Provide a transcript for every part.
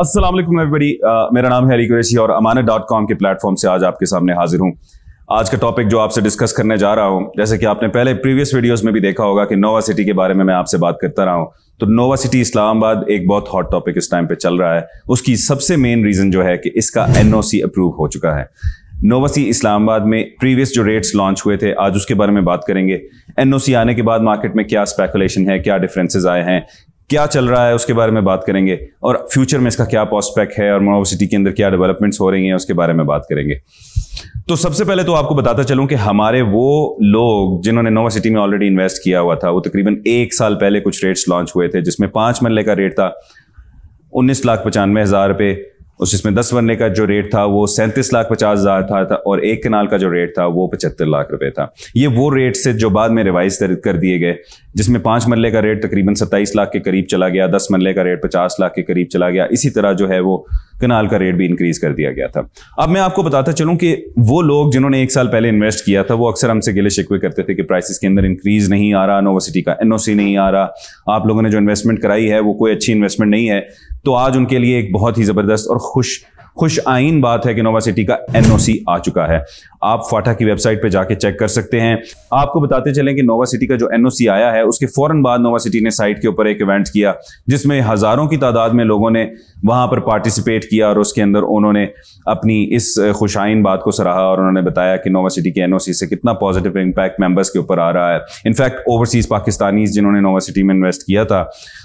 Aslam everybody uh, मेरा नाम है अली कुरैशी और अमानत डॉट कॉम के प्लेटफॉर्म से आज आपके सामने हाजिर हूँ आज का टॉपिक जो आपसे डिस्कस करने जा रहा हूँ जैसे कि आपने पहले प्रीवियस वीडियोस में भी देखा होगा कि नोवा सिटी के बारे में मैं आपसे बात करता रहा हूँ तो नोवा सिटी इस्लामाबाद एक बहुत हॉट टॉपिक इस टाइम पे चल रहा है उसकी सबसे मेन रीजन जो है कि इसका एनओसी अप्रूव हो चुका है नोवासी इस्लामाबाद में प्रीवियस जो रेट्स लॉन्च हुए थे आज उसके बारे में बात करेंगे एनओसी आने के बाद मार्केट में क्या स्पेकुलेशन है क्या डिफरेंसेस आए हैं क्या चल रहा है उसके बारे में बात करेंगे और फ्यूचर में इसका क्या प्रॉस्पेक्ट है और सिटी के अंदर क्या डेवलपमेंट्स हो रही हैं उसके बारे में बात करेंगे तो सबसे पहले तो आपको बताता चलूं कि हमारे वो लोग जिन्होंने नोवा सिटी में ऑलरेडी इन्वेस्ट किया हुआ था वो तकरीबन एक साल पहले कुछ रेट्स लॉन्च हुए थे जिसमें पांच मरले का रेट था उन्नीस लाख पचानवे हज़ार रुपये उस जिसमें दस बनने का जो रेट था वो सैंतीस लाख पचास हजार था, था और एक कनाल का जो रेट था वो पचहत्तर लाख रुपए था ये वो रेट से जो बाद में रिवाइज कर दिए गए जिसमें पांच मरले का रेट तकरीबन सत्ताईस लाख के करीब चला गया दस मरले का रेट पचास लाख के करीब चला गया इसी तरह जो है वो कनाल का रेट भी इंक्रीज कर दिया गया था अब मैं आपको बताता चलूं कि वो लोग जिन्होंने एक साल पहले इन्वेस्ट किया था वो अक्सर हमसे गिले शिकवे करते थे कि प्राइसेस के अंदर इंक्रीज नहीं आ रहा नोवासिटी का एनओसी नहीं आ रहा आप लोगों ने जो इन्वेस्टमेंट कराई है वो कोई अच्छी इन्वेस्टमेंट नहीं है तो आज उनके लिए एक बहुत ही ज़बरदस्त और खुश खुश आइन बात है कि नोवा सिटी का एनओसी आ चुका है आप फाटा की वेबसाइट पर जाके चेक कर सकते हैं आपको बताते चलें कि नोवा सिटी का जो एनओसी आया है उसके फौरन बाद नोवा सिटी ने साइट के ऊपर एक इवेंट किया जिसमें हजारों की तादाद में लोगों ने वहां पर पार्टिसिपेट किया और उसके अंदर उन्होंने अपनी इस आइन बात को सराहा और उन्होंने बताया कि नोवा सिटी के एनओसी से कितना पॉजिटिव इम्पैक्ट मेंबर्स के ऊपर आ रहा है इनफैक्ट ओवरसीज पाकिस्तानी जिन्होंने नोवा सिटी में इन्वेस्ट किया था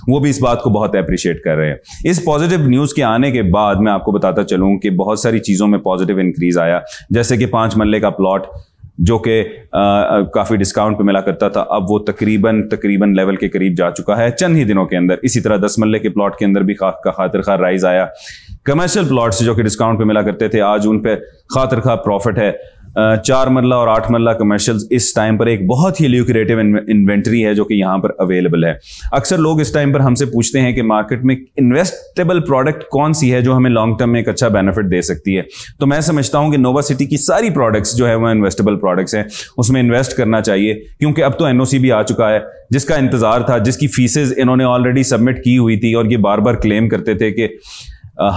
वो भी इस बात को बहुत अप्रिशिएट कर रहे हैं इस पॉजिटिव न्यूज के आने के बाद मैं आपको बताता चलूँ चलूँ कि बहुत सारी चीज़ों में पॉजिटिव इंक्रीज आया जैसे कि पाँच मल्ले का प्लॉट जो कि काफ़ी डिस्काउंट पे मिला करता था अब वो तकरीबन तकरीबन लेवल के करीब जा चुका है चंद ही दिनों के अंदर इसी तरह दस मल्ले के प्लॉट के अंदर भी खा, का खातिर खा राइज आया कमर्शियल प्लॉट्स जो कि डिस्काउंट पे मिला करते थे आज उन पर खातर खा प्रॉफिट है चार मरला और आठ मरला कमर्शियल्स इस टाइम पर एक बहुत ही ल्यूक्रेटिव इन्वेंट्री है जो कि यहाँ पर अवेलेबल है अक्सर लोग इस टाइम पर हमसे पूछते हैं कि मार्केट में इन्वेस्टेबल प्रोडक्ट कौन सी है जो हमें लॉन्ग टर्म में एक अच्छा बेनिफिट दे सकती है तो मैं समझता हूँ कि नोवा सिटी की सारी प्रोडक्ट्स जो है वह इन्वेस्टेबल प्रोडक्ट्स हैं उसमें इन्वेस्ट करना चाहिए क्योंकि अब तो एन भी आ चुका है जिसका इंतजार था जिसकी फीसेज इन्होंने ऑलरेडी सबमिट की हुई थी और ये बार बार क्लेम करते थे कि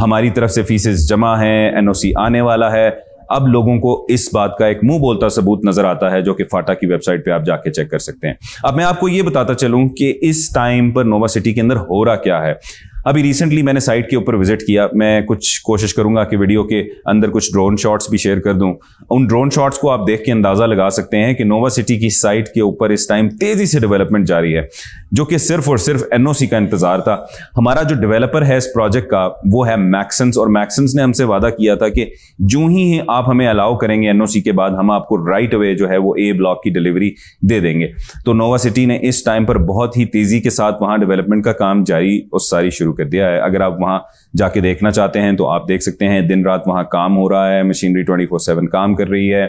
हमारी तरफ से फीसेज जमा हैं एनओसी आने वाला है अब लोगों को इस बात का एक मुंह बोलता सबूत नजर आता है जो कि फाटा की वेबसाइट पे आप जाके चेक कर सकते हैं अब मैं आपको यह बताता चलूं कि इस टाइम पर नोवा सिटी के अंदर हो रहा क्या है अभी रिसेंटली मैंने साइट के ऊपर विजिट किया मैं कुछ कोशिश करूंगा कि वीडियो के अंदर कुछ ड्रोन शॉट्स भी शेयर कर दूं उन ड्रोन शॉट्स को आप देख के अंदाज़ा लगा सकते हैं कि नोवा सिटी की साइट के ऊपर इस टाइम तेज़ी से डेवलपमेंट जारी है जो कि सिर्फ और सिर्फ एन का इंतज़ार था हमारा जो डेवलपर है इस प्रोजेक्ट का वो है मैक्सन्स और मैक्सन्स ने हमसे वादा किया था कि जूँ ही आप हमें अलाउ करेंगे एन के बाद हम आपको राइट अवे जो है वो ए ब्लॉक की डिलीवरी दे देंगे तो नोवा सिटी ने इस टाइम पर बहुत ही तेज़ी के साथ वहाँ डेवलपमेंट का काम जारी और सारी शुरू शुरू कर दिया है अगर आप वहाँ जाके देखना चाहते हैं तो आप देख सकते हैं दिन रात वहाँ काम हो रहा है मशीनरी ट्वेंटी फोर सेवन काम कर रही है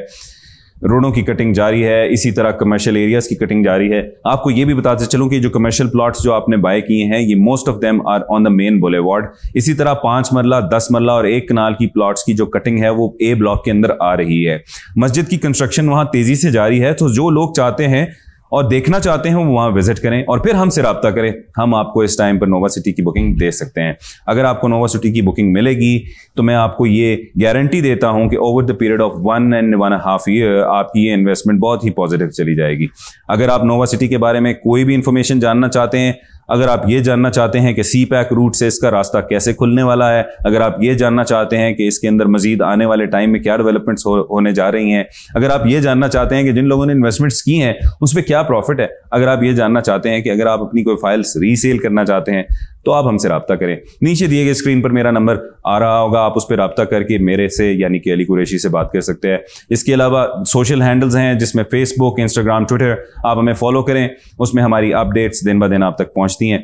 रोडों की कटिंग जारी है इसी तरह कमर्शियल एरियाज की कटिंग जारी है आपको ये भी बताते चलूँ कि जो कमर्शियल प्लॉट्स जो आपने बाय किए हैं ये most of them are on the main boulevard इसी तरह पांच मरला दस मरला और एक कनाल की प्लॉट्स की जो कटिंग है वो ए ब्लॉक के अंदर आ रही है मस्जिद की कंस्ट्रक्शन वहाँ तेजी से जारी है तो जो लोग चाहते हैं और देखना चाहते हैं वो विजिट करें और फिर हमसे रबता करें हम आपको इस टाइम पर नोवा सिटी की बुकिंग दे सकते हैं अगर आपको नोवा सिटी की बुकिंग मिलेगी तो मैं आपको ये गारंटी देता हूं कि over the period of one and one half year आपकी ये इन्वेस्टमेंट बहुत ही पॉजिटिव चली जाएगी अगर आप नोवा सिटी के बारे में कोई भी इंफॉर्मेशन जानना चाहते हैं अगर आप ये जानना चाहते हैं कि सी पैक रूट से इसका रास्ता कैसे खुलने वाला है अगर आप ये जानना चाहते हैं कि इसके अंदर मजीद आने वाले टाइम में क्या डेवलपमेंट्स हो, होने जा रही हैं अगर आप ये जानना चाहते हैं कि जिन लोगों ने इन्वेस्टमेंट्स की हैं उस पर क्या क्या प्रॉफिट है अगर आप ये जानना चाहते हैं कि अगर आप अपनी कोई फाइल्स रीसेल करना चाहते हैं तो आप हमसे रबता करें नीचे दिए गए स्क्रीन पर मेरा नंबर आ रहा होगा आप उस पर रबता करके मेरे से यानी कि अली कुरेशी से बात कर सकते हैं इसके अलावा सोशल हैंडल्स हैं जिसमें फेसबुक इंस्टाग्राम ट्विटर आप हमें फॉलो करें उसमें हमारी अपडेट्स दिन ब दिन आप तक पहुँचती हैं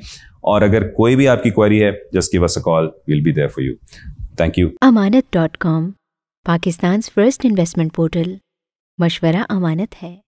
और अगर कोई भी आपकी क्वेरी है just give us a call will be there for you thank you Amanat dot com Pakistan first investment portal मशवरा अमानत है